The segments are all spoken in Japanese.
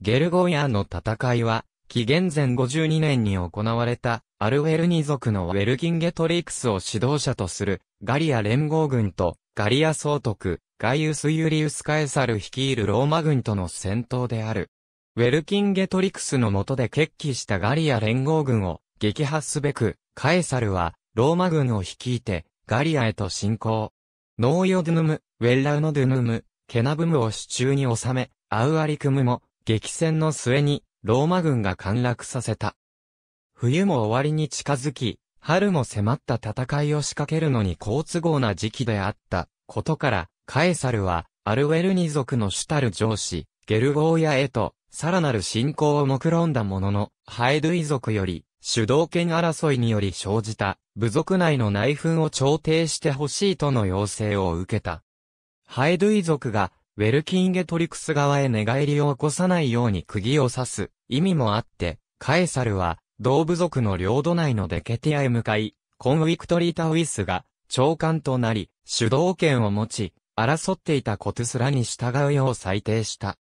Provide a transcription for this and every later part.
ゲルゴヤの戦いは、紀元前52年に行われた、アルウェルニ族のウェルキンゲトリクスを指導者とする、ガリア連合軍と、ガリア総督、ガイウス・ユリウス・カエサル率いるローマ軍との戦闘である。ウェルキンゲトリクスの下で決起したガリア連合軍を撃破すべく、カエサルはローマ軍を率いてガリアへと進攻。ノーヨドゥヌム、ウェルラウノドゥヌム、ケナブムを手中に収め、アウアリクムも激戦の末にローマ軍が陥落させた。冬も終わりに近づき、春も迫った戦いを仕掛けるのに好都合な時期であったことから、カエサルはアルウェルニ族の主たる上司、ゲルゴーヤへと、さらなる侵攻を目論んだものの、ハエドゥイ族より、主導権争いにより生じた、部族内の内紛を調停してほしいとの要請を受けた。ハエドゥイ族がウェルキンゲトリクス側へ寝返りを起こさないように釘を刺す意味もあって、カエサルは、同部族の領土内のデケティアへ向かい、コンウィクトリータウィスが、長官となり、主導権を持ち、争っていたコトゥスらに従うよう裁定した。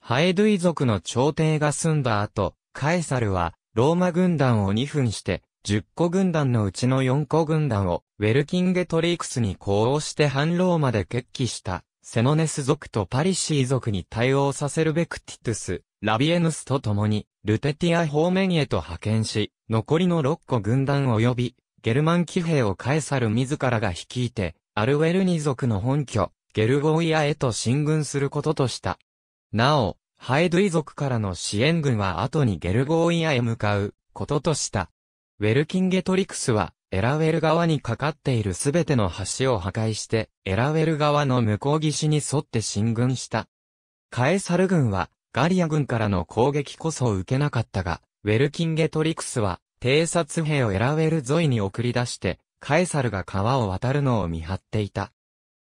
ハエドゥイ族の朝廷が済んだ後、カエサルは、ローマ軍団を2分して、10個軍団のうちの4個軍団を、ウェルキンゲトリクスに呼応して反ローマで決起した。セノネス族とパリシー族に対応させるべくティトゥス、ラビエヌスと共に、ルテティア方面へと派遣し、残りの6個軍団及び、ゲルマン騎兵をカエサル自らが率いて、アルウェルニ族の本拠、ゲルゴイアへと進軍することとした。なお、ハエドゥイ族からの支援軍は後にゲルゴイアへ向かうこととした。ウェルキンゲトリクスは、エラウェル川にかかっているすべての橋を破壊して、エラウェル川の向こう岸に沿って進軍した。カエサル軍は、ガリア軍からの攻撃こそ受けなかったが、ウェルキンゲトリクスは、偵察兵をエラウェル沿いに送り出して、カエサルが川を渡るのを見張っていた。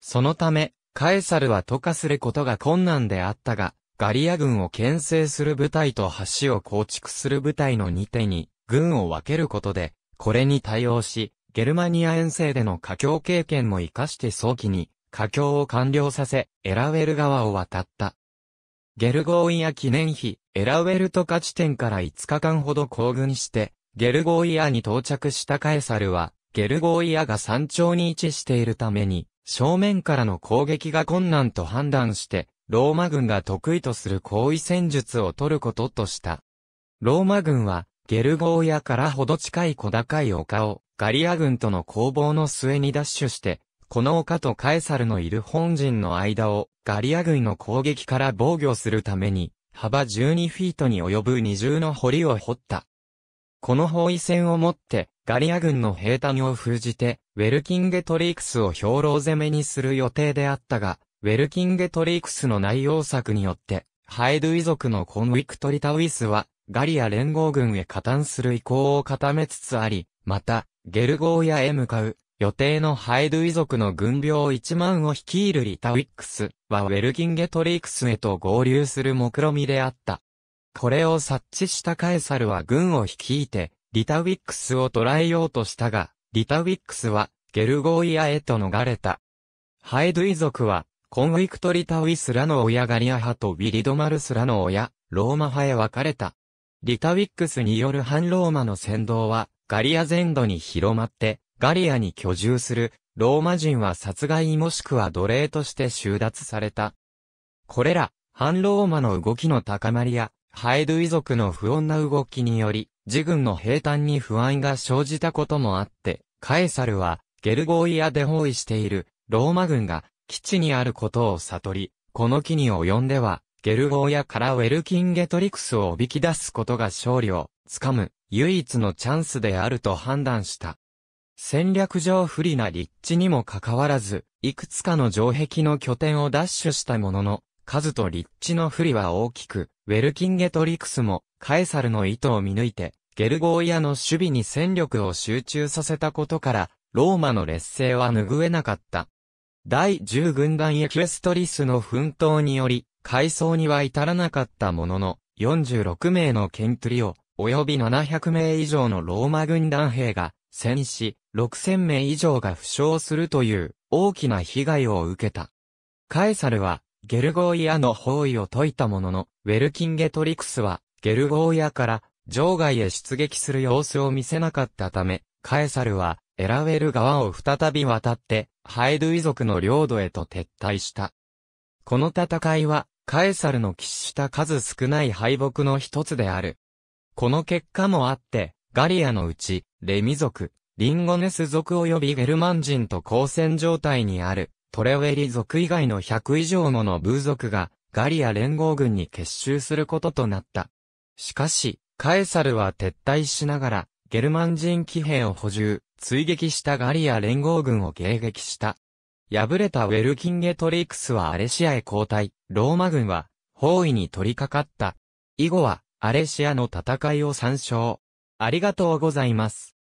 そのため、カエサルは渡過することが困難であったが、ガリア軍を牽制する部隊と橋を構築する部隊の2手に、軍を分けることで、これに対応し、ゲルマニア遠征での華境経験も活かして早期に、華境を完了させ、エラウェル川を渡った。ゲルーイア記念碑、エラウェルと価値点から5日間ほど行軍して、ゲルゴーイアに到着したカエサルは、ゲルゴーイアが山頂に位置しているために、正面からの攻撃が困難と判断して、ローマ軍が得意とする行為戦術を取ることとした。ローマ軍は、ゲルゴーヤからほど近い小高い丘を、ガリア軍との攻防の末にダッシュして、この丘とカエサルのいる本陣の間を、ガリア軍の攻撃から防御するために、幅12フィートに及ぶ二重の堀を掘った。この包囲戦をもって、ガリア軍の兵隊を封じて、ウェルキンゲトリークスを兵糧攻めにする予定であったが、ウェルキンゲトリークスの内容策によって、ハイドゥイ族のコンウィクトリタウィスは、ガリア連合軍へ加担する意向を固めつつあり、また、ゲルゴーヤへ向かう、予定のハイドゥイ族の軍病1万を率いるリタウィックスはウェルギンゲトリークスへと合流する目論見であった。これを察知したカエサルは軍を率いて、リタウィックスを捕らえようとしたが、リタウィックスは、ゲルゴーイアへと逃れた。ハイドゥイ族は、コンウィクトリタウィスらの親ガリア派とウィリドマルスらの親、ローマ派へ分かれた。リタウィックスによる反ローマの先導は、ガリア全土に広まって、ガリアに居住する、ローマ人は殺害もしくは奴隷として収奪された。これら、反ローマの動きの高まりや、ハエドゥイ族の不穏な動きにより、自軍の兵隊に不安が生じたこともあって、カエサルは、ゲルゴイアで包囲している、ローマ軍が、基地にあることを悟り、この機に及んでは、ゲルゴーヤからウェルキンゲトリクスをおびき出すことが勝利をつかむ唯一のチャンスであると判断した。戦略上不利な立地にもかかわらず、いくつかの城壁の拠点を奪取したものの、数と立地の不利は大きく、ウェルキンゲトリクスもカエサルの意図を見抜いて、ゲルゴーヤの守備に戦力を集中させたことから、ローマの劣勢は拭えなかった。第10軍団エクエストリスの奮闘により、階層には至らなかったものの、46名の剣取リオ、及び700名以上のローマ軍団兵が戦死、6000名以上が負傷するという大きな被害を受けた。カエサルはゲルゴーイアの包囲を解いたものの、ウェルキンゲトリクスはゲルゴーイアから場外へ出撃する様子を見せなかったため、カエサルはエラウェル川を再び渡ってハイドゥイ族の領土へと撤退した。この戦いはカエサルの喫した数少ない敗北の一つである。この結果もあって、ガリアのうち、レミ族、リンゴネス族及びゲルマン人と交戦状態にある、トレウェリ族以外の100以上もの部族が、ガリア連合軍に結集することとなった。しかし、カエサルは撤退しながら、ゲルマン人騎兵を補充、追撃したガリア連合軍を迎撃した。敗れたウェルキンゲトリクスはアレシアへ交代。ローマ軍は包囲に取り掛かった。以後はアレシアの戦いを参照。ありがとうございます。